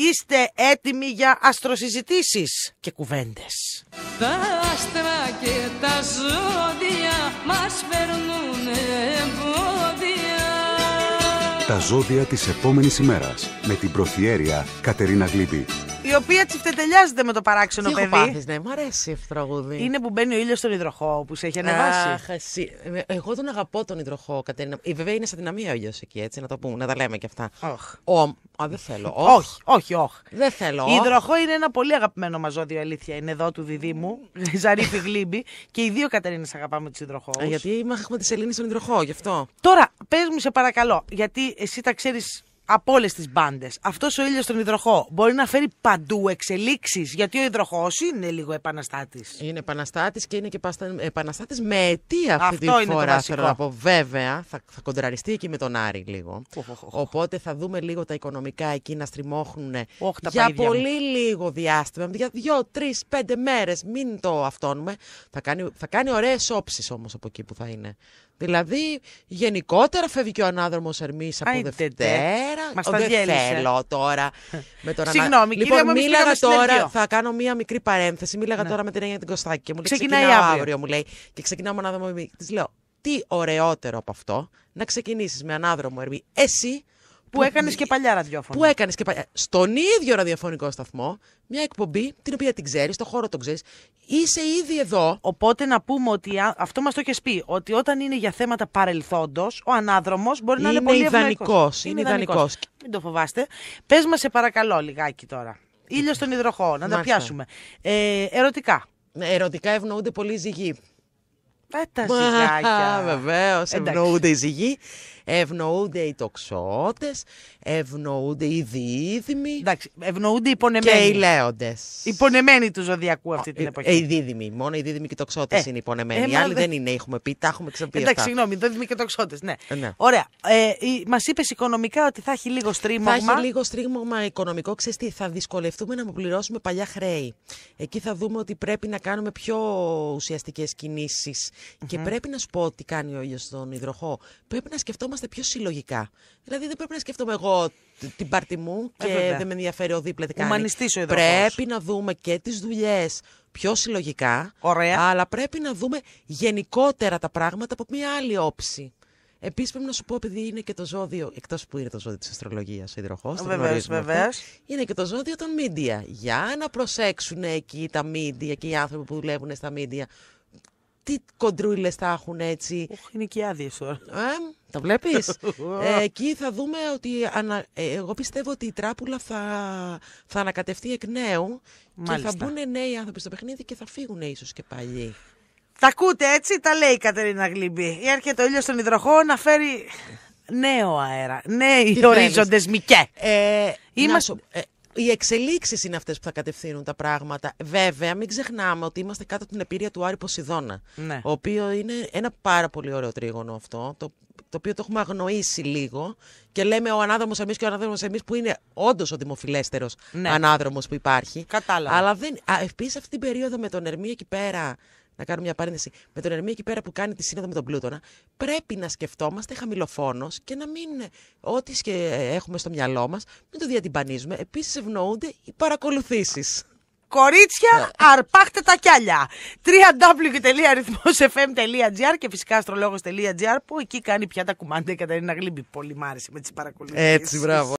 Είστε έτοιμοι για αστροσυζητήσεις και κουβέντες. Τα άστρα και τα ζώδια μας φέρνουν εμπόδια. Τα ζώδια της επόμενης ημέρας με την προθιέρια Κατερίνα Γλύπη. Η οποία τσιφτετελιάζεται με το παράξενο παιδί. Πάθεις, ναι, μου αρέσει αυτό το τραγούδι. Είναι που μπαίνει ο ήλιος στον υδροχό που σε έχει ανεβάσει. Αχ, ε, Εγώ τον αγαπώ τον υδροχό, Κατερίνα. Ε, βέβαια είναι σαν δυναμία ο ήλιος εκεί, έτσι, να το πούμε, να τα λέμε και αυτά. Οχ. Α, δεν θέλω. Όχι, όχι, όχι. Δεν θέλω. Η υδροχό είναι ένα πολύ αγαπημένο μαζόδιο, αλήθεια. Είναι εδώ του διδί μου, Ζαρίφη Γλίμπη. Και οι δύο Κατερίνες αγαπάμε τους υδροχό. Ε, γιατί έχουμε τη Σελήνη στον υδροχό, γι' αυτό. Τώρα, πες μου, σε παρακαλώ, γιατί εσύ τα ξέρεις από όλες τις μπάντες. Αυτός ο ήλιος στον υδροχό μπορεί να φέρει παντού εξελίξεις, γιατί ο υδροχός είναι λίγο επαναστάτης. Είναι επαναστάτης και είναι και επαναστάτης με αιτία αυτή τη φορά. Θέλω να πω, βέβαια, θα, θα κοντραριστεί εκεί με τον Άρη λίγο. Οπότε θα δούμε λίγο τα οικονομικά εκεί να στριμώχνουν για πολύ λίγο διάστημα, για δύο, τρεις, πέντε μέρες. Μην το αυτόνουμε. Θα κάνει, θα κάνει ωραίες όψεις όμως από εκεί που θα είναι. Δηλαδή, γενικότερα φεύγει και ο ανάδρομος Ερμής από Δευτέρα. Μα τα Δεν θέλω τώρα. με τον Συγγνώμη, λοιπόν, κύριε μίλαγα τώρα. Θα κάνω μία μικρή παρένθεση. Μίλαγα ναι. τώρα με την έννοια την Κωστάκη και μου λέει: Ξεκινάει αύριο. αύριο, μου λέει. Και ξεκινάω με ανάδρομο Ερμή. Της λέω: Τι ωραιότερο από αυτό να ξεκινήσεις με ανάδρομο Ερμή εσύ που έκανε και παλιά ραδιόφωνο. Που έκανες και παλιά. Στον ίδιο ραδιοφωνικό σταθμό, μια εκπομπή την οποία την ξέρεις, το χώρο τον ξέρεις. Είσαι ήδη εδώ. Οπότε να πούμε ότι αυτό μας το έχεις πει, ότι όταν είναι για θέματα παρελθόντος, ο ανάδρομος μπορεί να είναι, είναι πολύ ιδανικός. Είναι ιδανικό. Μην το φοβάστε. Πες μας, σε παρακαλώ, λιγάκι τώρα. Ήλιο στον υδροχό, να τα πιάσουμε. Ε, ερωτικά. Ναι, ερωτικά ευνοούνται πολύ οι ζυγοί. Ε, τα ζυγάκια. Βεβαίω, ευνοούνται οι ζυγοί ευνοούνται οι τοξότες, ευνοούνται οι δίδυμοι. Εντάξει, ευνοούνται οι πονεμένοι. Και οι λέοντες. Οι πονεμένοι του ζωδιακού αυτή την ε, εποχή. οι δίδυμοι. Μόνο οι δίδυμοι και οι τοξότες ε, είναι οι πονεμένοι. Ε, οι άλλοι δε... δεν είναι, έχουμε πει, τα έχουμε ξαναπεί. Εντάξει, συγγνώμη, δίδυμοι και τοξότες. Ναι. Ε, ναι. Ωραία. Ε, Μας είπες οικονομικά ότι θα έχει λίγο στρίμωγμα. Θα έχει λίγο στρίμωγμα οικονομικό. Ξέρετε, θα δυσκολευτούμε να μου παλιά χρέη. Εκεί θα δούμε ότι πρέπει να κάνουμε πιο ουσιαστικές κινήσεις. Mm-hmm. Και πρέπει να σου πω τι κάνει ο ίδιο στον υδροχό. Πρέπει να σκεφτόμαστε σκεφτόμαστε πιο συλλογικά. Δηλαδή δεν πρέπει να σκέφτομαι εγώ την πάρτη μου ε, και δεν με ενδιαφέρει ο δίπλα τι κάνει. Ο πρέπει να δούμε και τις δουλειές πιο συλλογικά, αλλά πρέπει να δούμε γενικότερα τα πράγματα από μια άλλη όψη. Επίσης, πρέπει να σου πω, επειδή είναι και το ζώδιο, εκτός που είναι το ζώδιο της αστρολογίας, ο υδροχός. Βεβαίω, βεβαίως. Είναι και το ζώδιο των media. Για να προσέξουν εκεί τα μίντια και οι άνθρωποι που δουλεύουν στα media τι κοντρούλες θα έχουν έτσι. Οχι είναι και άδειες τώρα. Ε, το βλέπεις. ε, εκεί θα δούμε ότι. Ε, εγώ πιστεύω ότι η τράπουλα θα, θα ανακατευτεί εκ νέου Μάλιστα. και θα μπουν νέοι άνθρωποι στο παιχνίδι και θα φύγουν ίσως και παλιοί. Τα ακούτε έτσι, τα λέει η Κατερίνα Γλυμπή. Έρχεται ο ήλιο στον υδροχό να φέρει νέο αέρα. Νέοι ορίζοντες, Μικέ. Ε, Είμαστε... Ε, οι εξελίξεις είναι αυτές που θα κατευθύνουν τα πράγματα. Βέβαια, μην ξεχνάμε ότι είμαστε κάτω από την επίρρεια του Άρη Ποσειδώνα. Ναι. Ο οποίος είναι ένα πάρα πολύ ωραίο τρίγωνο αυτό, το, το οποίο το έχουμε αγνοήσει λίγο και λέμε ο ανάδρομος εμείς και ο ανάδρομος εμείς, που είναι όντως ο δημοφιλέστερος ναι. ανάδρομος που υπάρχει. Κατάλαβα. Αλλά επίσης αυτή την περίοδο με τον Ερμή εκεί πέρα να κάνω μια παρένθεση, με τον Ερμή εκεί πέρα που κάνει τη σύνοδο με τον Πλούτονα, πρέπει να σκεφτόμαστε χαμηλοφόνος και να μην ό,τι έχουμε στο μυαλό μας, μην το διατυμπανίζουμε. Επίσης ευνοούνται οι παρακολουθήσεις. Κορίτσια, ε. αρπάχτε τα κιάλια. www.arithmosfm.gr και φυσικά αστρολόγο.gr που εκεί κάνει πια τα κουμάντα. η Καταρίνα Γλίμπη. Πολύ μ' άρεσε με τις παρακολουθήσεις. Έτσι, μπράβο.